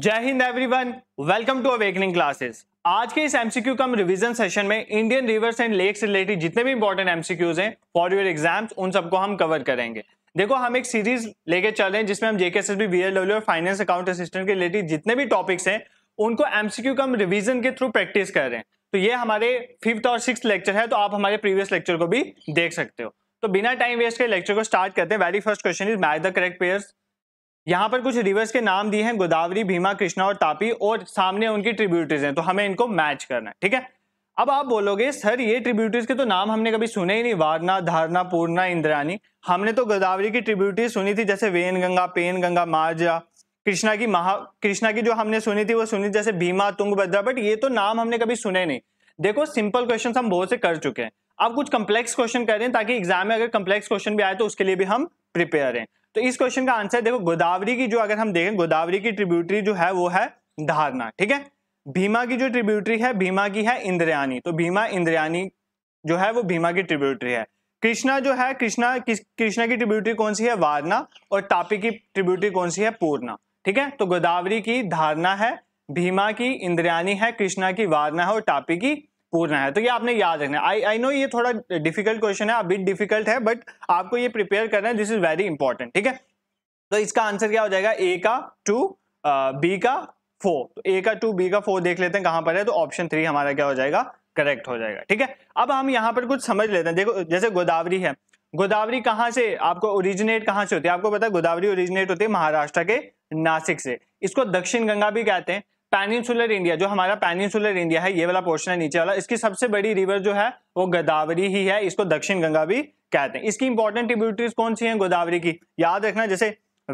जय हिंद everyone welcome to awakening classes आज के इस एमसीक्यू का हम रिविजन सेशन में Indian rivers and lakes related जितने भी इंपॉर्टेंट एमसीक्यूज हैं फॉर योर एग्जाम्स उन सबको हम कवर करेंगे देखो हम एक सीरीज लेके चल रहे हैं जिसमें हम जेके एल डब्ल्यू और फाइनेंस अकाउंट असिस्टेंट के रिलेटेड जितने भी टॉपिक्स हैं उनको एमसीक्यू का हम रिविजन के थ्रू प्रैक्टिस कर रहे हैं तो ये हमारे फिफ्थ और सिक्स लेक्चर है तो आप हमारे प्रीवियस लेक्चर को भी देख सकते हो तो बिना टाइम वेस्ट के लेक्चर को स्टार्ट करते हैं very first question is match the correct pairs यहाँ पर कुछ रिवर्स के नाम दिए हैं गोदावरी भीमा कृष्णा और तापी और सामने उनकी ट्रिब्यूटरीज हैं तो हमें इनको मैच करना है ठीक है अब आप बोलोगे सर ये ट्रिब्यूटरीज के तो नाम हमने कभी सुने ही नहीं वारना धारना पूर्णा इंद्रानी हमने तो गोदावरी की ट्रिब्यूटरीज सुनी थी जैसे वेन गंगा पेन गंगा मार्जा कृष्णा की महा कृष्णा की जो हमने सुनी थी वो सुनी जैसे भीमा तुंगभद्रा बट ये तो नाम हमने कभी सुने नहीं देखो सिंपल क्वेश्चन हम बहुत से कर चुके हैं आप कुछ कंप्लेक्स क्वेश्चन कर ताकि एग्जाम में अगर कंप्लेक्स क्वेश्चन भी आए तो उसके लिए भी हम प्रिपेयर हैं तो इस क्वेश्चन का आंसर देखो गोदावरी की जो अगर हम देखें गोदावरी की ट्रिब्यूटरी जो है वो है धारणा ठीक है भीमा की जो ट्रिब्यूटरी है भीमा की है इंद्रयानी तो भीमा इंद्रयानी जो है वो भीमा की ट्रिब्यूटरी है कृष्णा जो है कृष्णा कृष्णा की ट्रिब्यूटरी कौन सी है वारना और तापी की ट्रिब्यूटरी कौन सी है पूर्णा ठीक है तो गोदावरी की धारणा है भीमा की इंद्रयानी है कृष्णा की वारना है और तापी की पूछना है तो ये आपने याद रखना है आई आई नो ये थोड़ा डिफिकल्ट क्वेश्चन है अभी डिफिकल्ट है बट आपको ये प्रिपेयर करना है दिस इज वेरी इंपॉर्टेंट ठीक है तो इसका आंसर क्या हो जाएगा ए का टू बी का फोर तो ए का टू बी का फोर देख लेते हैं कहां पर है तो ऑप्शन थ्री हमारा क्या हो जाएगा करेक्ट हो जाएगा ठीक है अब हम यहाँ पर कुछ समझ लेते हैं देखो जैसे गोदावरी है गोदावरी कहाँ से आपको ओरिजिनेट कहाँ से होती है आपको पता है गोदावरी ओरिजिनेट होती है महाराष्ट्र के नासिक से इसको दक्षिण गंगा भी कहते हैं पैनिसुलर इंडिया जो हमारा पैनिसुलर इंडिया है ये वाला पोर्शन है नीचे वाला इसकी सबसे बड़ी रिवर जो है वो गोदावरी ही है इसको दक्षिण गंगा भी कहते हैं इसकी इंपॉर्टेंट ट्रिब्यूटरीज कौन सी हैं गोदावरी की याद रखना जैसे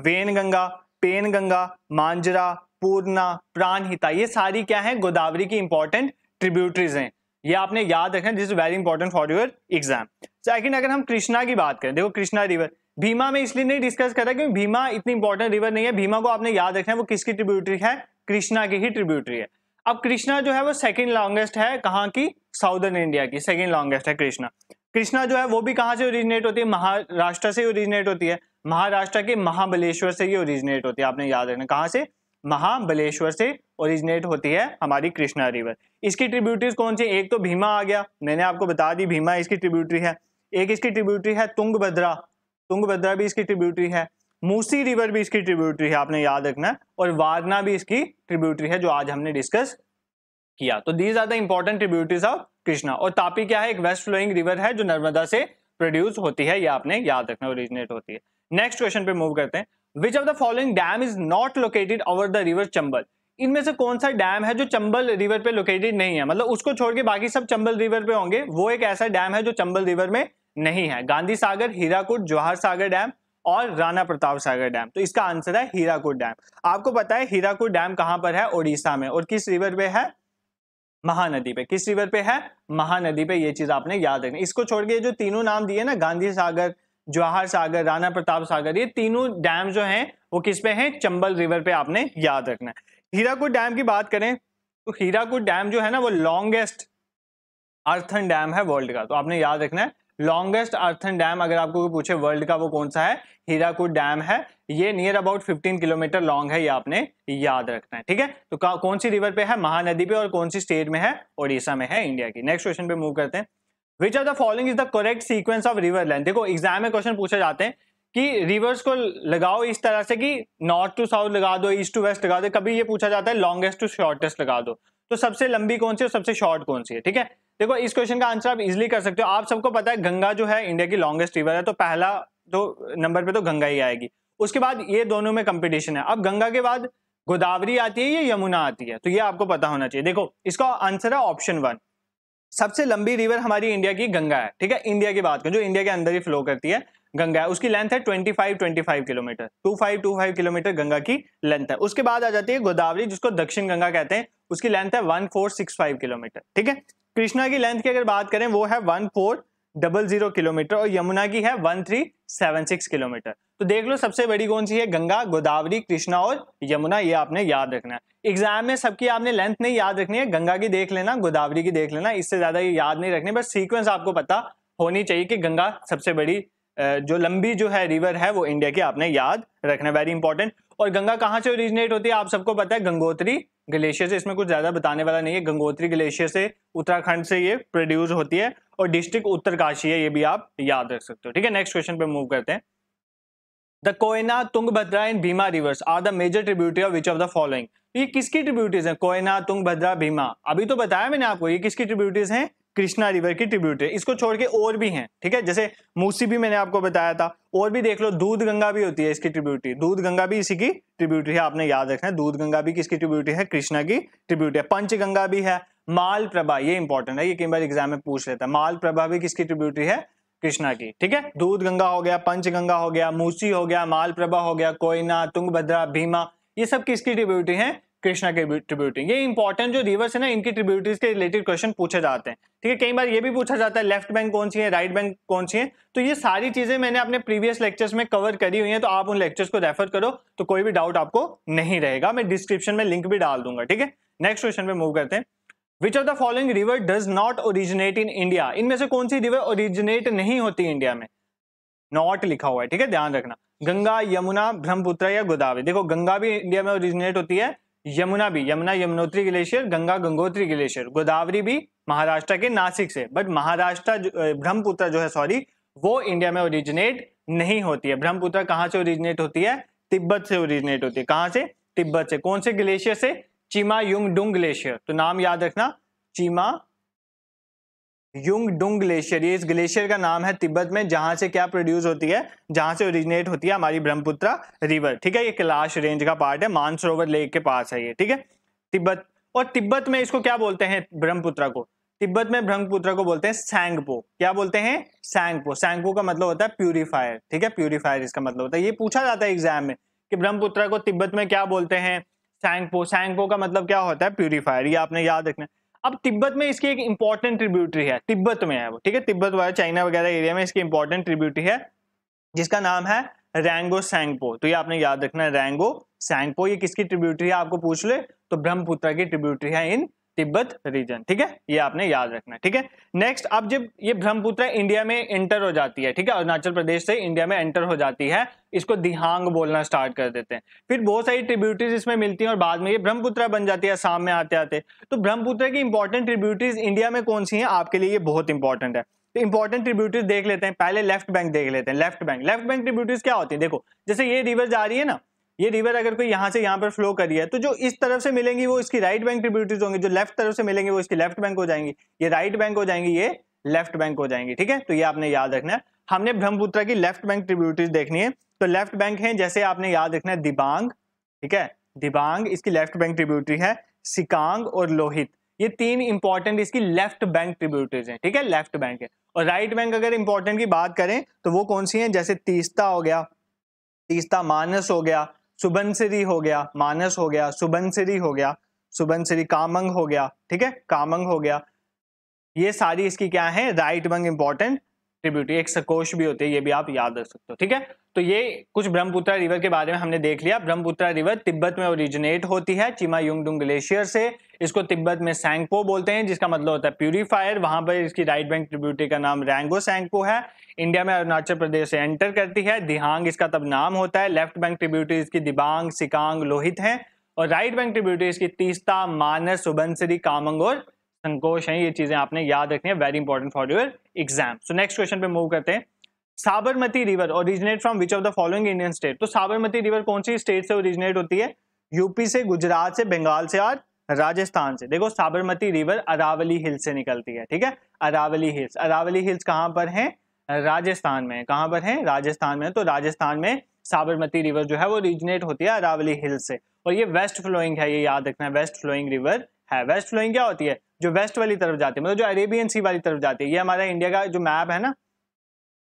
वेन गंगा पेन गंगा मांजरा पूर्णा प्राणहिता ये सारी क्या है गोदावरी की इंपॉर्टेंट ट्रिब्यूटरीज हैं ये आपने याद रखना this is very important for your exam second अगर हम कृष्णा की बात करें देखो कृष्णा रिवर भीमा में इसलिए नहीं डिस्कस कर रहा क्योंकि भीमा इतनी इंपॉर्टेंट रिवर नहीं है भीमा को आपने याद रखना है वो किसकी ट्रिब्यूटरी है कृष्णा की ही ट्रिब्यूटरी है अब कृष्णा जो है वो सेकेंड लॉन्गेस्ट है कहाँ की साउदर्न इंडिया की सेकेंड लॉन्गेस्ट है कृष्णा कृष्णा जो है वो भी कहाँ से ओरिजिनेट होती है महाराष्ट्र से ओरिजिनेट होती है महाराष्ट्र के महाबलेश्वर से ये ओरिजिनेट होती है आपने याद रखना कहाँ से महाबलेश्वर से ओरिजिनेट होती है हमारी कृष्णा रिवर इसकी ट्रिब्यूटरीज कौन सी एक तो भीमा आ गया मैंने आपको बता दी भीमा इसकी ट्रिब्यूटरी है एक इसकी ट्रिब्यूटरी है तुंगभद्रा तुंगभद्रा भी इसकी ट्रिब्यूटरी है मूसी रिवर भी इसकी ट्रिब्यूटरी है आपने याद रखना है और वारना भी इसकी ट्रिब्यूटरी है जो आज हमने डिस्कस किया तो these are the important tributaries of Krishna और तापी क्या है एक वेस्ट फ्लोइंग रिवर है जो नर्मदा से प्रोड्यूस होती है ये आपने याद रखना ओरिजिनेट होती है नेक्स्ट क्वेश्चन पे मूव करते हैं which of the following dam is not located over the river Chambal इनमें से कौन सा डैम है जो चंबल रिवर पे लोकेटेड नहीं है मतलब उसको छोड़ के बाकी सब चंबल रिवर पे होंगे वो एक ऐसा डैम है जो चंबल रिवर में नहीं है गांधी सागर हीराकुट जवाहर सागर डैम और राणा प्रताप सागर डैम तो इसका आंसर है हीराकुड डैम आपको पता है हीराकुड डैम कहां पर है ओडिशा में और किस रिवर पे है महानदी पे किस रिवर पे है महानदी पे ये चीज आपने याद रखनी इसको छोड़ के जो तीनों नाम दिए ना गांधी सागर जवाहर सागर राणा प्रताप सागर ये तीनों डैम जो हैं वो किस पे हैं चंबल रिवर पे आपने याद रखना है हीराकुड डैम की बात करें तो हीराकुड डैम जो है ना वो लॉन्गेस्ट अर्थन डैम है वर्ल्ड का तो आपने याद रखना है लॉन्गेस्ट अर्थन डैम अगर आपको पूछे वर्ल्ड का वो कौन सा है हीराकुड डैम है ये नियर अबाउट 15 किलोमीटर लॉन्ग है ये आपने याद रखना है ठीक है तो कौन सी रिवर पे है महानदी पे और कौन सी स्टेट में है ओडिशा में है इंडिया की नेक्स्ट क्वेश्चन पे मूव करते हैं which are the following is the correct sequence of river land देखो एग्जाम में क्वेश्चन पूछे जाते हैं कि रिवर्स को लगाओ इस तरह से कि नॉर्थ टू साउथ लगा दो ईस्ट टू वेस्ट लगा दो कभी ये पूछा जाता है लॉन्गेस्ट टू शॉर्टेस्ट लगा दो तो सबसे लंबी कौन सी और सबसे शॉर्ट कौन सी है ठीक है देखो इस क्वेश्चन का आंसर आप इजिली कर सकते हो आप सबको पता है गंगा जो है इंडिया की लॉन्गेस्ट रिवर है तो पहला तो नंबर पे तो गंगा ही आएगी उसके बाद ये दोनों में कंपटीशन है अब गंगा के बाद गोदावरी आती है या यमुना आती है तो ये आपको पता होना चाहिए देखो इसका आंसर है ऑप्शन वन सबसे लंबी रिवर हमारी इंडिया की गंगा है ठीक है इंडिया की बात करें जो इंडिया के अंदर ही फ्लो करती है गंगा है उसकी लेंथ है 25 25 किलोमीटर फाइव किलोमीटर गंगा की लेंथ है उसके बाद आ जाती है गोदावरी जिसको दक्षिण गंगा कहते हैं उसकी लेंथ है 1465 किलोमीटर ठीक है कृष्णा की लेंथ की अगर बात करें वो है 1400 किलोमीटर और यमुना की है 1376 किलोमीटर तो देख लो सबसे बड़ी कौन सी है गंगा गोदावरी कृष्णा और यमुना ये आपने याद रखना है एग्जाम में सबकी आपने लेंथ नहीं याद रखनी है गंगा की देख लेना गोदावरी की देख लेना इससे ज्यादा ये याद नहीं रखनी बस सीक्वेंस आपको पता होनी चाहिए कि गंगा सबसे बड़ी जो लंबी जो है रिवर है वो इंडिया की आपने याद रखना वेरी इंपॉर्टेंट और गंगा कहाँ से ओरिजिनेट होती है आप सबको पता है गंगोत्री ग्लेशियर से इसमें कुछ ज़्यादा बताने वाला नहीं है गंगोत्री ग्लेशियर से उत्तराखंड से ये प्रोड्यूस होती है और डिस्ट्रिक्ट उत्तरकाशी है ये भी आप याद रख सकते हो ठीक है नेक्स्ट क्वेश्चन पे मूव करते हैं the Koyna Tungabhadra and Bhima rivers are the major tributary of which of the following ये किसकी ट्रिब्यूटीज है कोयना तुंग भद्रा भीमा अभी तो बताया मैंने आपको ये किसकी ट्रिब्यूटीज हैं कृष्णा रिवर की ट्रिब्यूटरी इसको छोड़ के और भी हैं ठीक है जैसे मूसी भी मैंने आपको बताया था और भी देख लो दूध गंगा भी होती है इसकी ट्रिब्यूटरी दूध गंगा भी इसी की ट्रिब्यूटरी है आपने याद रखना है दूध गंगा भी किसकी ट्रिब्यूटरी है कृष्णा की ट्रिब्यूटरी है पंच गंगा भी है माल प्रभा ये इंपॉर्टेंट है ये कई बार एग्जाम में पूछ लेता है माल प्रभा भी किसकी ट्रिब्यूटरी है कृष्णा की ठीक है दूध गंगा हो गया पंच गंगा हो गया मूसी हो गया माल प्रभा हो गया कोयना तुंगभद्रा भीमा ये सब किसकी ट्रिब्यूटरी है कृष्णा के ट्रिब्यूटरी ये इंपॉर्टेंट जो रिवर्स है ना इनकी ट्रिब्यूटरीज के रिलेटेड क्वेश्चन पूछे जाते हैं ठीक है कई बार ये भी पूछा जाता है लेफ्ट बैंक कौन सी है राइट बैंक कौन सी है तो ये सारी चीजें मैंने अपने प्रीवियस लेक्चर्स में कवर करी हुई है तो आप उन लेक्चर्स को रेफर करो तो कोई भी डाउट आपको नहीं रहेगा मैं डिस्क्रिप्शन में लिंक भी डाल दूंगा ठीक है नेक्स्ट क्वेश्चन में मूव करते हैं which of the following river does not originate in India इनमें से कौन सी रिवर ओरिजिनेट नहीं होती इंडिया में नॉट लिखा हुआ है ठीक है ध्यान रखना गंगा यमुना ब्रह्मपुत्र या गोदावरी देखो गंगा भी इंडिया में ओरिजिनेट होती है यमुना भी यमुना यमुनोत्री ग्लेशियर गंगा गंगोत्री ग्लेशियर गोदावरी भी महाराष्ट्र के नासिक से बट महाराष्ट्र ब्रह्मपुत्र जो है सॉरी वो इंडिया में ओरिजिनेट नहीं होती है ब्रह्मपुत्र कहाँ से ओरिजिनेट होती है तिब्बत से ओरिजिनेट होती है कहाँ से तिब्बत से कौन से ग्लेशियर से चीमा युंग डुंग ग्लेशियर तो नाम याद रखना चीमा युंग डुंग ग्लेशियर ये इस ग्लेशियर का नाम है तिब्बत में जहां से क्या प्रोड्यूस होती है जहां से ओरिजिनेट होती है हमारी ब्रह्मपुत्र रिवर ठीक है ये कैलाश रेंज का पार्ट है मानसरोवर लेक के पास है ये ठीक है तिब्बत और तिब्बत में इसको क्या बोलते हैं ब्रह्मपुत्र को तिब्बत में ब्रह्मपुत्र को बोलते हैं सैंगपो क्या बोलते हैं सैंगपो सैंगपो का मतलब होता है प्यूरिफायर ठीक है प्यूरिफायर इसका मतलब होता है ये पूछा जाता है एग्जाम में कि ब्रह्मपुत्र को तिब्बत में क्या बोलते हैं सैंगपो सैंगपो का मतलब क्या होता है प्यूरिफायर ये आपने याद रखना है अब तिब्बत में इसकी एक इंपॉर्टेंट ट्रिब्यूटरी है तिब्बत में है वो ठीक है तिब्बत वाला चाइना वगैरह एरिया में इसकी इंपॉर्टेंट ट्रिब्यूटरी है जिसका नाम है रैंगो सैंगपो तो ये आपने याद रखना है रैंगो सैंगपो ये किसकी ट्रिब्यूटरी है आपको पूछ ले तो ब्रह्मपुत्र की ट्रिब्यूटरी है इन तिब्बत रीजन ठीक है ये आपने याद रखना ठीक है नेक्स्ट अब जब ये ब्रह्मपुत्र इंडिया में एंटर हो जाती है ठीक है अरुणाचल प्रदेश से इंडिया में एंटर हो जाती है इसको दिहांग बोलना स्टार्ट कर देते हैं फिर बहुत सारी ट्रिब्यूटीज इसमें मिलती हैं और बाद में ये ब्रह्मपुत्र बन जाती है आसाम में आते आते तो ब्रह्मपुत्र की इंपॉर्टेंट ट्रिब्यूटीज इंडिया में कौन सी है आपके लिए ये बहुत इंपॉर्टेंट है तो इंपॉर्टेंट ट्रिब्यूटीज देख लेते हैं पहले लेफ्ट बैंक देख लेते हैं left bank left bank tributaries क्या होती है देखो जैसे ये रिवर जा रही है ना ये रिवर अगर कोई यहाँ से यहाँ पर फ्लो करी है तो जो इस तरफ से मिलेंगी वो इसकी राइट बैंक ट्रिब्यूटरीज होंगी जो लेफ्ट तरफ से मिलेंगे वो इसकी लेफ्ट बैंक हो जाएंगी ये राइट बैंक हो जाएंगी ये लेफ्ट बैंक हो जाएंगी ठीक है तो ये आपने याद रखना है हमने ब्रह्मपुत्र की लेफ्ट बैंक ट्रिब्यूटरीज देखनी है तो लेफ्ट बैंक है जैसे आपने याद रखना है दिबांग ठीक है दिबांग इसकी लेफ्ट बैंक ट्रिब्यूटरी है सिकांग और लोहित ये तीन इंपॉर्टेंट इसकी लेफ्ट बैंक ट्रिब्यूटरीज हैं ठीक है लेफ्ट बैंक है और राइट बैंक अगर इंपॉर्टेंट की बात करें तो वो कौन सी हैं जैसे तीस्ता हो गया तीस्ता मानस हो गया सुबनसिरी हो गया मानस हो गया सुबनसिरी हो गया सुबंसरी कामंग हो गया ठीक है कामंग हो गया ये सारी इसकी क्या है राइट बंग इंपॉर्टेंट ट्रिब्यूटी एक सकोश भी होती है ये भी आप याद रख सकते हो ठीक है तो ये कुछ ब्रह्मपुत्र रिवर के बारे में हमने देख लिया ब्रह्मपुत्र रिवर तिब्बत में ओरिजिनेट होती है चीमा युंगडुंग ग्लेशियर से इसको तिब्बत में सैंगपो बोलते हैं जिसका मतलब होता है प्यूरिफायर वहां पर इसकी राइट बैंक ट्रिब्यूटी का नाम रैंगो सैंगपो है इंडिया में अरुणाचल प्रदेश से एंटर करती है दिहांग इसका तब नाम होता है लेफ्ट बैंक ट्रिब्यूटी इसकी दिबांग सिकांग लोहित है और राइट बैंक ट्रिब्यूटी इसकी तीस्ता मानस सुबनसरी कामंग और संकोश है ये चीज़ें आपने याद रखनी है very important for your exam so next question पे मूव करते हैं Sabarmati river originate from which of the following Indian state तो साबरमती रिवर कौन सी स्टेट से ओरिजिनेट होती है यूपी से गुजरात से बंगाल से और राजस्थान से देखो साबरमती रिवर अरावली हिल्स से निकलती है ठीक है अरावली हिल्स अरावली हिल्स कहाँ पर है राजस्थान में कहाँ पर है राजस्थान में तो राजस्थान में साबरमती रिवर जो है वो ओरिजिनेट होती है अरावली हिल्स से और ये वेस्ट फ्लोइंग है ये याद रखना है वेस्ट फ्लोइंग रिवर है वेस्ट फ्लोइंग क्या होती है जो वेस्ट वाली तरफ जाती है मतलब जो अरेबियन सी वाली तरफ जाती है ये हमारा इंडिया का जो मैप है ना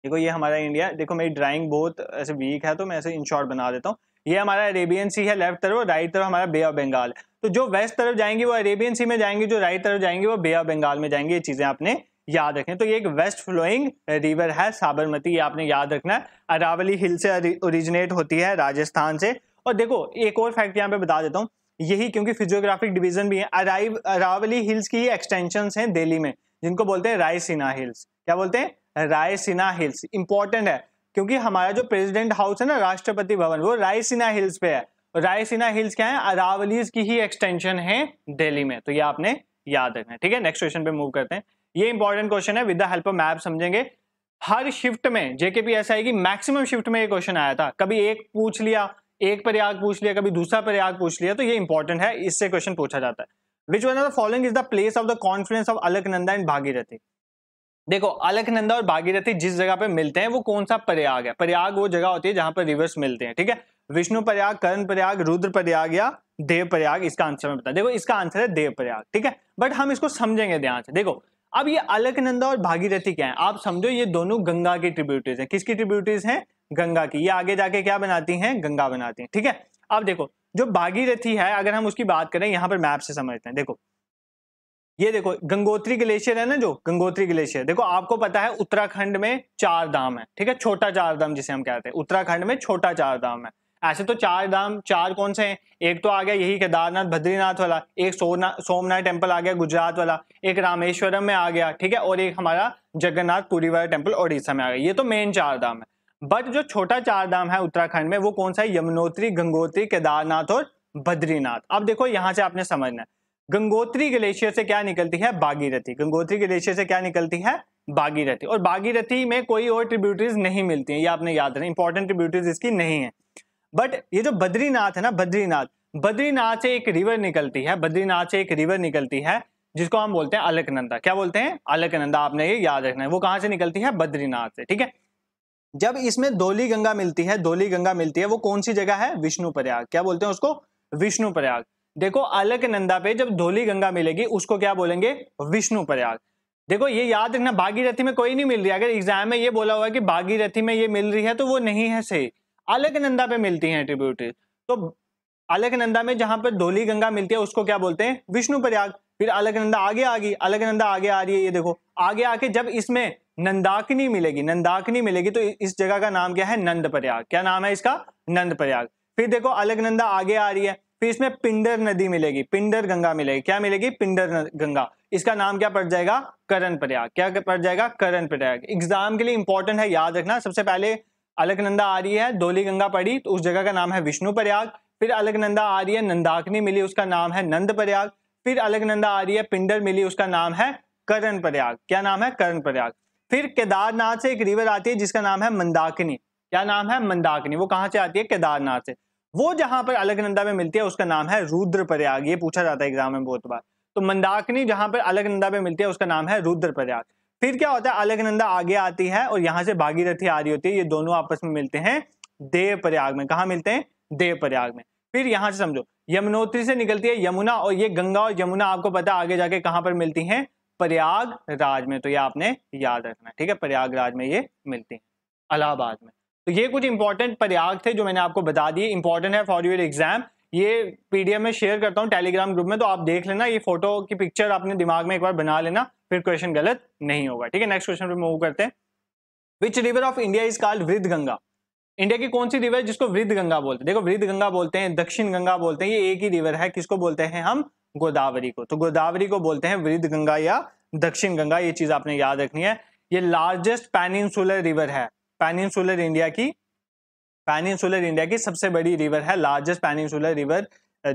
देखो ये हमारा इंडिया देखो मेरी ड्राइंग बहुत ऐसे वीक है तो मैं ऐसे इन शॉर्ट बना देता हूँ ये हमारा अरेबियन सी है लेफ्ट तरफ और राइट तरफ हमारा बे ऑफ बंगाल तो जो वेस्ट तरफ जाएंगे वो अरेबियन सी में जाएंगे जो राइट तरफ जाएंगे वो बे ऑफ बंगाल में जाएंगे ये चीज़ें आपने याद रखें तो ये एक वेस्ट फ्लोइंग रिवर है साबरमती ये आपने याद रखना है अरावली हिल से ओरिजिनेट होती है राजस्थान से और देखो एक और फैक्ट यहाँ पे बता देता हूँ यही क्योंकि फिजियोग्राफिक डिवीजन भी है अराइव अरावली हिल्स की एक्सटेंशन है दिल्ली में जिनको बोलते हैं रायसीना हिल्स क्या बोलते हैं रायसीना हिल्स इंपॉर्टेंट है क्योंकि हमारा जो प्रेसिडेंट हाउस है ना राष्ट्रपति भवन वो रायसीना हिल्स पे है रायसीना हिल्स क्या है अरावली की ही एक्सटेंशन है दिल्ली में तो ये आपने याद रखना है ठीक है नेक्स्ट क्वेश्चन पे मूव करते हैं ये इंपॉर्टेंट क्वेश्चन है with the help of map समझेंगे हर शिफ्ट में जेके पी ऐसा है कि मैक्सिमम शिफ्ट में ये क्वेश्चन आया था कभी एक पूछ लिया एक प्रयाग पूछ लिया कभी दूसरा प्रयाग पूछ लिया तो ये इंपॉर्टेंट है इससे क्वेश्चन पूछा जाता है which one of the following is the place of the conference of Alaknanda and Bhagirathi देखो अलकनंदा और भागीरथी जिस जगह पे मिलते हैं वो कौन सा प्रयाग है प्रयाग वो जगह होती है जहां पर रिवर्स मिलते हैं ठीक है विष्णु प्रयाग कर्ण प्रयाग रुद्र प्रयाग या देव प्रयाग इसका आंसर में बता देखो इसका आंसर है देव प्रयाग ठीक है बट हम इसको समझेंगे ध्यान से देखो अब ये अलकनंदा और भागीरथी क्या है आप समझो ये दोनों गंगा की ट्रिब्यूटरीज हैं किसकी ट्रिब्यूटरीज हैं गंगा की ये आगे जाके क्या बनाती हैं गंगा बनाती हैं ठीक है अब देखो जो भागीरथी है अगर हम उसकी बात करें यहाँ पर मैप से समझते हैं देखो ये देखो गंगोत्री ग्लेशियर है ना जो गंगोत्री ग्लेशियर देखो आपको पता है उत्तराखंड में चार धाम है ठीक है छोटा चार धाम जिसे हम कहते हैं उत्तराखंड में छोटा चार धाम है ऐसे तो चार धाम चार कौन से हैं एक तो आ गया यही केदारनाथ बद्रीनाथ वाला एक सोमनाथ टेम्पल आ गया गुजरात वाला एक रामेश्वरम में आ गया ठीक है और एक हमारा जगन्नाथ पुरी वाला टेम्पल ओडिशा में आ गया ये तो मेन चार धाम है बट जो छोटा चार धाम है उत्तराखंड में वो कौन सा है यमुनोत्री गंगोत्री केदारनाथ और बद्रीनाथ अब देखो यहाँ से आपने समझना है गंगोत्री ग्लेशियर से क्या निकलती है बागीरथी गंगोत्री ग्लेशियर से क्या निकलती है बागीरथी और बागीरथी में कोई और ट्रिब्यूटरीज नहीं मिलती है ये आपने याद रखना इंपॉर्टेंट ट्रिब्यूटरीज इसकी नहीं है बट ये जो बद्रीनाथ है ना बद्रीनाथ बद्रीनाथ से एक रिवर निकलती है बद्रीनाथ से एक रिवर निकलती है जिसको हम बोलते हैं अलकनंदा क्या बोलते हैं अलकनंदा आपने ये याद रखना है वो कहाँ से निकलती है बद्रीनाथ से ठीक है जब इसमें धोली गंगा मिलती है धोली गंगा मिलती है वो कौन सी जगह है विष्णु प्रयाग क्या बोलते हैं उसको विष्णु प्रयाग देखो नंदा पे जब धोली गंगा मिलेगी उसको क्या बोलेंगे विष्णु प्रयाग देखो ये याद रखना भागीरथी में कोई नहीं मिल रही अगर एग्जाम में ये बोला हुआ है कि भागीरथी में ये मिल रही है तो वो नहीं है सही नंदा पे मिलती है ट्रिब्यूटरी तो नंदा में जहां पर धोली गंगा मिलती है उसको क्या बोलते हैं विष्णु प्रयाग फिर नंदा आगे आ गई अलग नंदा आगे आ रही है ये देखो आगे आके जब इसमें नंदाकिनी मिलेगी नंदाकिनी मिलेगी तो इस जगह का नाम क्या है नंद प्रयाग क्या नाम है इसका नंद प्रयाग फिर देखो अलग नंदा आगे आ रही है फिर इसमें पिंडर नदी मिलेगी पिंडर गंगा मिलेगी क्या मिलेगी पिंडर गंगा इसका नाम क्या पड़ जाएगा करण प्रयाग क्या पड़ जाएगा करण प्रयाग एग्जाम के लिए इंपॉर्टेंट है याद रखना सबसे पहले अलगनंदा आ रही है धोली गंगा पड़ी तो उस जगह का नाम है विष्णु प्रयाग फिर नंदा आ रही है नंदाकिनी मिली उसका नाम है नंद प्रयाग फिर नंदा आ रही है पिंडर मिली उसका नाम है करण प्रयाग क्या नाम है करण प्रयाग फिर केदारनाथ से एक रिवर आती है जिसका नाम है मंदाकिनी क्या नाम है मंदाकिनी वो कहाँ से आती है केदारनाथ से वो जहां पर अलगनंदा में मिलती है उसका नाम है रुद्रप्रयाग ये पूछा जाता है एग्जाम में बहुत बार तो मंदाकिनी जहां पर अलगनंदा में मिलती है उसका नाम है रुद्रप्रयाग फिर क्या होता है अलगनंदा आगे आती है और यहाँ से भागीरथी आ रही होती है ये दोनों आपस में मिलते हैं देव प्रयाग में कहा मिलते हैं देव प्रयाग में फिर यहाँ से समझो यमुनोत्री से निकलती है यमुना और ये गंगा और यमुना आपको पता आगे जाके कहाँ पर मिलती हैं प्रयागराज में तो ये आपने याद रखना ठीक है प्रयागराज में ये मिलती हैं अलाहाबाद में तो ये कुछ इंपॉर्टेंट प्रयाग थे जो मैंने आपको बता दिए इंपॉर्टेंट है फॉर यूर एग्जाम ये पीडीएफ में शेयर करता हूँ टेलीग्राम ग्रुप में तो आप देख लेना ये फोटो की पिक्चर अपने दिमाग में एक बार बना लेना फिर क्वेश्चन गलत नहीं होगा ठीक है नेक्स्ट क्वेश्चन पे मूव करते हैं which river of India is called Vriddh Ganga India की कौन सी रिवर जिसको वृद्ध गंगा बोलते हैं देखो वृद्ध गंगा बोलते हैं दक्षिण गंगा बोलते हैं ये एक ही रिवर है किसको बोलते हैं हम गोदावरी को तो गोदावरी को बोलते हैं वृद्ध गंगा या दक्षिण गंगा ये चीज आपने याद रखनी है ये लार्जेस्ट पैनिनसुलर रिवर है पैनिनसुलर इंडिया की पैनिनसुलर इंडिया की सबसे बड़ी रिवर है लार्जेस्ट पैनिनसुलर रिवर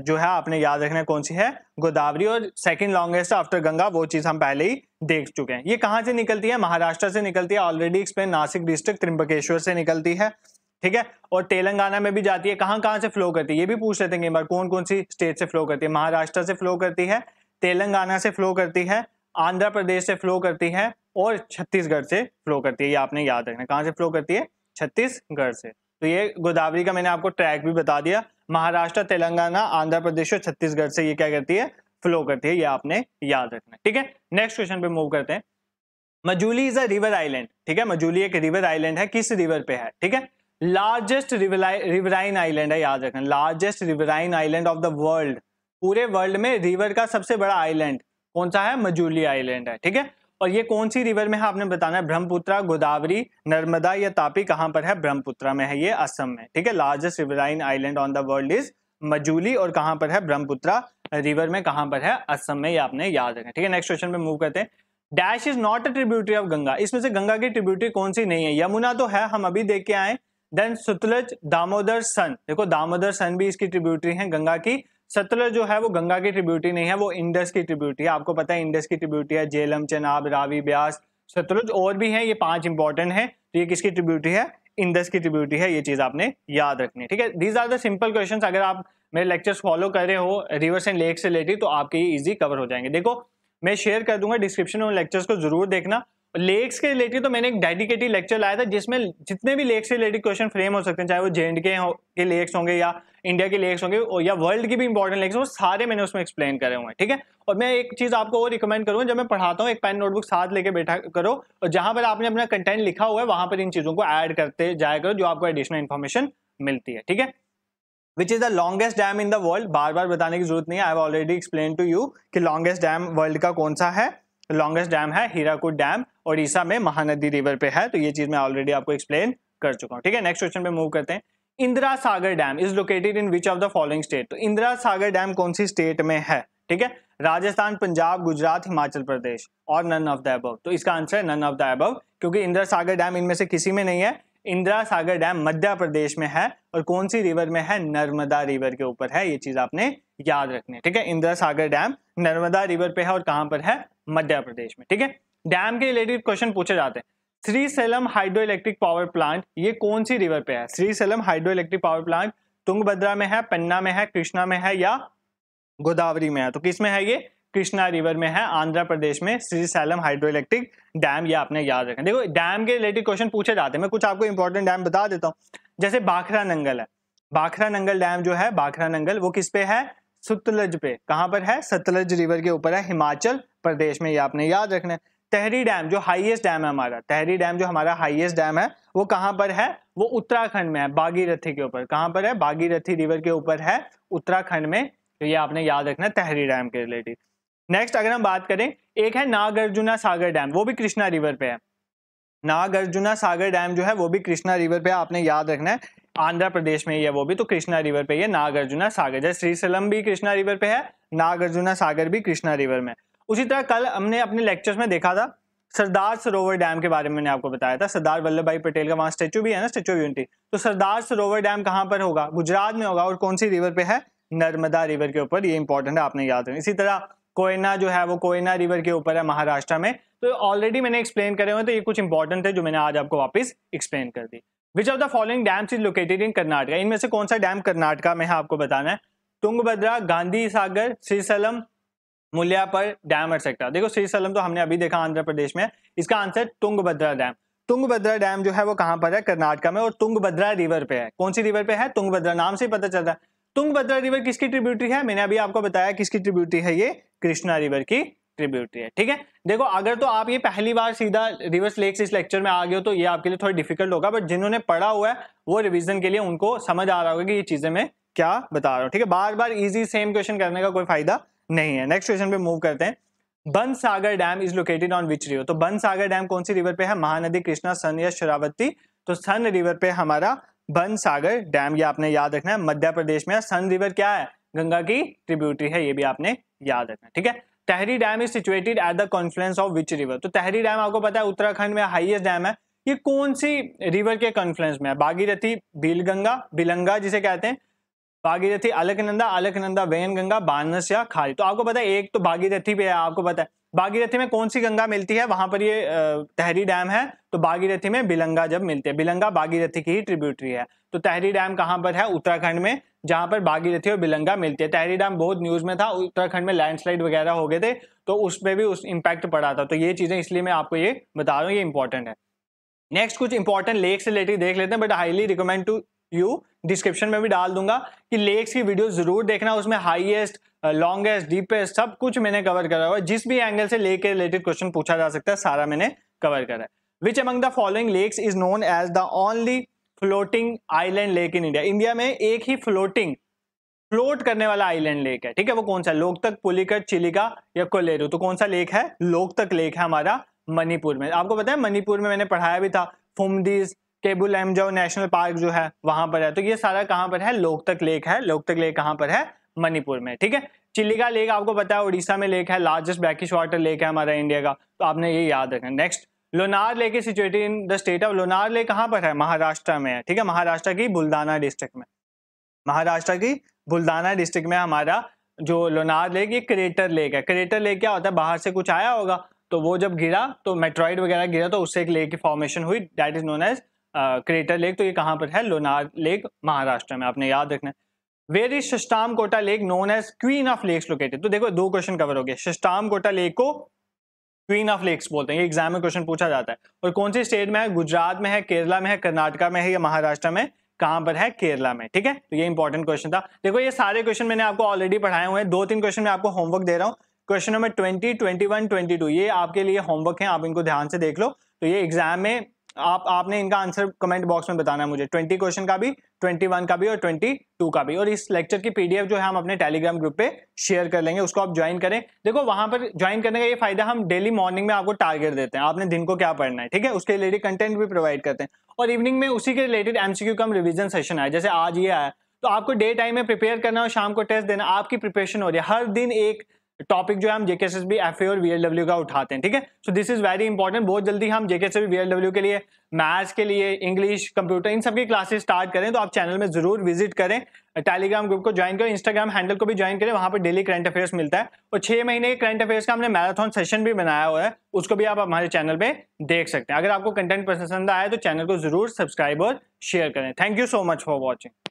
जो है आपने याद रखना कौन सी है गोदावरी और सेकंड लॉन्गेस्ट आफ्टर गंगा वो चीज हम पहले ही देख चुके हैं ये कहाँ से निकलती है महाराष्ट्र से निकलती है already explain Nashik district Trimbakeshwar से निकलती है ठीक है और तेलंगाना में भी जाती है कहाँ कहाँ से फ्लो करती है ये भी पूछ लेते हैं बार कौन कौन सी स्टेट से फ्लो करती है महाराष्ट्र से फ्लो करती है तेलंगाना से फ्लो करती है आंध्र प्रदेश से फ्लो करती है और छत्तीसगढ़ से फ्लो करती है ये आपने याद रखना कहाँ से फ्लो करती है छत्तीसगढ़ से तो ये गोदावरी का मैंने आपको ट्रैक भी बता दिया महाराष्ट्र तेलंगाना आंध्र प्रदेश और छत्तीसगढ़ से ये क्या करती है फ्लो करती है ये आपने याद रखना ठीक है नेक्स्ट क्वेश्चन पे मूव करते हैं Majuli is a river island ठीक है मजूली एक रिवर आइलैंड है किस रिवर पे है ठीक है लार्जेस्ट रिवराइन आइलैंड है याद रखना largest riverine island of the world पूरे वर्ल्ड में रिवर का सबसे बड़ा आइलैंड कौन सा है मजूली आइलैंड है ठीक है और ये कौन सी रिवर में है आपने बताना है ब्रह्मपुत्रा गोदावरी नर्मदा या तापी कहाँ पर है ब्रह्मपुत्रा में है ये असम में ठीक है largest riverine island on the world is Majuli और कहाँ पर है ब्रह्मपुत्रा रिवर में कहाँ पर है असम में ये आपने याद रखना ठीक है नेक्स्ट क्वेश्चन पे मूव करते हैं dash is not a tributary of Ganga इसमें से गंगा की ट्रिब्यूटरी कौन सी नहीं है यमुना तो है हम अभी देख के आए देन सतलज दामोदर सन देखो दामोदर सन भी इसकी ट्रिब्यूटरी है गंगा की सतलज जो है वो गंगा की ट्रिब्यूटरी नहीं है वो इंडस की ट्रिब्यूटरी है आपको पता है इंडस की ट्रिब्यूटरी है जेलम चनाब रावी ब्यास सतलज और भी है ये पांच इंपॉर्टेंट है तो ये किसकी ट्रिब्यूटरी है इंडस की ट्रिब्यूटरी है ये चीज आपने याद रखनी है ठीक है these are the simple question अगर आप मेरे लेक्चर्स फॉलो कर रहे हो रिवर्स एंड लेक से रिलेटेड तो आपके ये इजी कवर हो जाएंगे देखो मैं शेयर कर दूंगा डिस्क्रिप्शन में लेक्चर्स को जरूर देखना लेक्स के रिलेटेड तो मैंने एक डेडिकेटेड लेक्चर लाया था जिसमें जितने भी लेक्स से रिलेटेड क्वेश्चन फ्रेम हो सकते हैं चाहे वो जे के हो, के लेक्स होंगे या इंडिया के लेक्स होंगे या वर्ल्ड की भी इंपॉर्टेंट लेक्स वो सारे मैंने उसमें एक्सप्लेन करे हुए हैं ठीक है और मैं एक चीज़ आपको और रिकमेंड करूँ जब मैं पढ़ाता हूँ एक पेन नोटबुक साथ लेके बैठा करो और जहां पर आपने अपना कंटेंट लिखा हुआ है वहां पर इन चीज़ों को ऐड करते जाया करो जो आपको एडिशनल इन्फॉर्मेशन मिलती है ठीक है which is the longest dam in the world बार बार बताने की जरूरत नहीं है I already explain to you कि लॉन्गेस्ट डैम वर्ल्ड का कौन सा है लॉन्गेस्ट डैम है हीराकुट डैम ओडिशा में महानदी रिवर पे है तो ये चीज मैं ऑलरेडी आपको एक्सप्लेन कर चुका हूँ ठीक है नेक्स्ट क्वेश्चन पे मूव करते हैं Indira Sagar dam is located in which of the following state तो इंदिरा सागर डैम कौन सी स्टेट में है ठीक है राजस्थान पंजाब गुजरात हिमाचल प्रदेश और नन ऑफ द अबव तो इसका आंसर है नन ऑफ द अबव क्योंकि इंदिरा सागर डैम इनमें से किसी में नहीं है इंदिरा सागर डैम मध्य प्रदेश में है और कौन सी रिवर में है नर्मदा रिवर के ऊपर है ये चीज आपने याद रखनी है ठीक है इंदिरा सागर डैम नर्मदा रिवर पे है और कहां पर है मध्य प्रदेश में ठीक है डैम के रिलेटेड क्वेश्चन पूछे जाते हैं Srisailam hydroelectric power plant ये कौन सी रिवर पे है Srisailam hydroelectric power plant Tungabhadra में है पन्ना में है कृष्णा में है या गोदावरी में है तो किस में है ये कृष्णा रिवर में है आंध्र प्रदेश में Srisailam hydroelectric dam ये आपने याद रखना देखो डैम के रिलेटेड क्वेश्चन पूछे जाते हैं मैं कुछ आपको इंपॉर्टेंट डैम बता देता हूँ जैसे बाखरा नंगल है बाखरा नंगल डैम जो है बाखरा नंगल वो किस पे है सतलज पे कहाँ पर है सतलज रिवर के ऊपर है हिमाचल प्रदेश में ये आपने याद रखना है तहरी डैम जो हाईएस्ट डैम है हमारा तहरी डैम जो हमारा हाईएस्ट डैम है वो कहाँ पर है वो उत्तराखंड में है बागीरथी के ऊपर कहाँ पर है बागीरथी रिवर के ऊपर है उत्तराखंड में तो ये आपने याद रखना तहरी डैम के रिलेटेड नेक्स्ट अगर हम बात करें एक है नागार्जुना सागर डैम वो भी कृष्णा रिवर पे है नागार्जुना सागर डैम जो है वो भी कृष्णा रिवर पे आपने याद रखना है आंध्र प्रदेश में ही है वो भी तो कृष्णा रिवर पे ही है नागार्जुना सागर जैसे श्रीसलम भी कृष्णा रिवर पे है नागार्जुना सागर भी कृष्णा रिवर में उसी तरह कल हमने अपने लेक्चर्स में देखा था सरदार सरोवर डैम के बारे में मैंने आपको बताया था सरदार वल्लभ भाई पटेल का वहाँ स्टेचू भी है ना स्टेचू ऑफ यूनिटी तो सरदार सरोवर डैम कहाँ पर होगा गुजरात में होगा और कौन सी रिवर पे है नर्मदा रिवर के ऊपर ये इंपॉर्टेंट है आपने याद रखना इसी तरह कोयना जो है वो कोयना रिवर के ऊपर है महाराष्ट्र में तो ऑलरेडी मैंने एक्सप्लेन करे हुए तो ये कुछ इंपॉर्टेंट है जो मैंने आज आपको वापस एक्सप्लेन कर दी which of the following dams is located in Karnataka इनमें से कौन सा डैम कर्नाटका में है आपको बताना है तुंगभद्रा गांधी सागर श्रीसलम मुल्या पर डैम एक्सेट्रा देखो श्री सलम तो हमने अभी देखा आंध्र प्रदेश में इसका answer Tungabhadra dam Tungabhadra dam जो है वो कहाँ पर है कर्नाटका में और तुंगभद्रा रिवर पे है कौन सी रिवर पे है तुंगभद्रा नाम से ही पता चलता है तुंगभद्रा रिवर किसकी ट्रिब्यूटरी है मैंने अभी आपको बताया किसकी ट्रिब्यूटरी है ये कृष्णा रिवर की ट्रिब्यूटरी है ठीक है देखो अगर तो आप ये पहली बार सीधा रिवर्स लेक्स इस लेक्चर में आ गए हो तो ये आपके लिए थोड़ा डिफिकल्ट होगा बट जिन्होंने पढ़ा हुआ है वो रिविजन के लिए उनको समझ आ रहा होगा कि ये चीजें मैं क्या बता रहा हूँ ठीक है बार बार ईजी सेम क्वेश्चन करने का कोई फायदा नहीं है नेक्स्ट क्वेश्चन पे मूव करते हैं Ban Sagar dam is located on which river तो बन सागर डैम कौन सी रिवर पे है महानदी कृष्णा सन या शरावती तो सन रिवर पे हमारा बन सागर डैम ये आपने याद रखना है मध्य प्रदेश में सन रिवर क्या है गंगा की ट्रिब्यूटरी है ये भी आपने याद रखना ठीक है Tehri dam is situated at the confluence of which river तो तहरी डैम आपको पता है उत्तराखंड में हाइएस्ट डैम है ये कौन सी रिवर के कॉन्फ्लुएंस में है भागीरथी भीलगंगा बिलंगा जिसे कहते हैं भागीरथी अलकनंदा अलकनंदा वैन गंगा बानस या खारी तो आपको पता है एक तो भागीरथी पे है आपको पता है भागीरथी में कौन सी गंगा मिलती है वहां पर ये तहरी डैम है तो भागीरथी में बिलंगा जब मिलते हैं बिलंगा भागीरथी की ही ट्रिब्यूटरी है तो तहरी डैम कहाँ पर है उत्तराखंड में जहां पर भागीरथी और बिलंगा मिलती है तहरी डैम बहुत न्यूज में था उत्तराखंड में लैंडस्लाइड वगैरह हो गए थे तो उसमें भी उस इम्पैक्ट पड़ा था तो ये चीजें इसलिए मैं आपको ये बता रहा हूँ ये इंपॉर्टेंट है नेक्स्ट कुछ इंपॉर्टेंट लेक से रिलेटेड देख लेते हैं but highly recommend to you description में भी डाल दूंगा कि लेक्स की वीडियो जरूर देखना उसमें हाईएस्ट लॉन्गेस्ट डीपेस्ट सब कुछ मैंने कवर करा हुआ है जिस भी एंगल से लेक के रिलेटेड क्वेश्चन पूछा जा सकता है सारा मैंने कवर करा है which among the following lakes is known as the only floating island lake in India India में एक ही फ्लोटिंग फ्लोट करने वाला आइलैंड लेक है ठीक है वो कौन सा लोकतक पुलिकर चिलिका या कोलेरू तो कौन सा लेक है लोकतक लेक है हमारा मणिपुर में आपको पता है मणिपुर में मैंने पढ़ाया भी था फुमदीज केबुल एमजाओ नेशनल पार्क जो है वहां पर है तो ये सारा कहाँ पर है लोकतक लेक है लोकतक लेक कहाँ पर है मणिपुर में ठीक है चिल्लिका लेक आपको पता है उड़ीसा में लेक है लार्जेस्ट बैकिश वाटर लेक है हमारा इंडिया का तो आपने ये याद रखना next Lonar lake is situated in the state of Lonar lake कहाँ पर है महाराष्ट्र में है ठीक है महाराष्ट्र की बुल्दाना डिस्ट्रिक्ट में महाराष्ट्र की बुल्दाना डिस्ट्रिक्ट में हमारा जो लोनार लेक ये क्रेटर लेक है क्रेटर लेक क्या होता है बाहर से कुछ आया होगा तो वो जब गिरा तो मेट्रॉइड वगैरह गिरा तो उससे एक लेक की फॉर्मेशन हुई that is known as crater lake तो ये कहाँ पर है लोनार लेक महाराष्ट्र में आपने याद रखना है where is Sasthamcotta lake known as queen of lakes located तो देखो दो क्वेश्चन कवर हो गए शिष्टाम कोटा लेक को क्वीन ऑफ लेक्स बोलते हैं ये एग्जाम में क्वेश्चन पूछा जाता है और कौन से स्टेट में है गुजरात में है केरला में है कर्नाटका में है या महाराष्ट्र में कहां पर है केरला में ठीक है तो ये इंपॉर्टेंट क्वेश्चन था देखो ये सारे क्वेश्चन मैंने आपको ऑलरेडी पढ़ाए हुए हैं दो तीन क्वेश्चन मैं आपको होमवर्क दे रहा हूँ question number twenty twenty one twenty two ये आपके लिए होमवर्क है आप इनको ध्यान से देख लो तो ये एग्जाम में आप आपने इनका आंसर कमेंट बॉक्स में बताना है मुझे ट्वेंटी क्वेश्चन का भी ट्वेंटी वन का भी और ट्वेंटी टू का भी और इस लेक्चर की पीडीएफ जो है हम अपने टेलीग्राम ग्रुप पे शेयर कर लेंगे उसको आप ज्वाइन करें देखो वहां पर ज्वाइन करने का ये फायदा हम डेली मॉर्निंग में आपको टारगेट देते हैं आपने दिन को क्या पढ़ना है ठीक है उसके रिलेटेड कंटेंट भी प्रोवाइड करते हैं और इवनिंग में उसी के रिलेटेड एमसीक्यू का हम रिविजन सेशन आया जैसे आज ये आया तो आपको डे टाइम में प्रिपेयर करना और शाम को टेस्ट देना आपकी प्रिपरेशन हो रही है हर दिन एक टॉपिक जो है हम जेके एस एफ ए और वीएलडब्ल्यू का उठाते हैं ठीक है so this is very important बहुत जल्दी हम जेके एस बी के लिए मैथ्स के लिए इंग्लिश कंप्यूटर इन सबकी क्लासेस स्टार्ट करें तो आप चैनल में जरूर विजिट करें टेलीग्राम ग्रुप को ज्वाइन करें इंस्टाग्राम हैंडल को भी ज्वाइन करें वहां पर डेली करंट अफेयर्स मिलता है और छह महीने के करंट अफेयर्स का हमने मैराथन सेशन भी बनाया हुआ है उसको भी आप हमारे चैनल पर देख सकते हैं अगर आपको कंटेंट पसंद आया तो चैनल को जरूर सब्सक्राइब और शेयर करें thank you so much for watching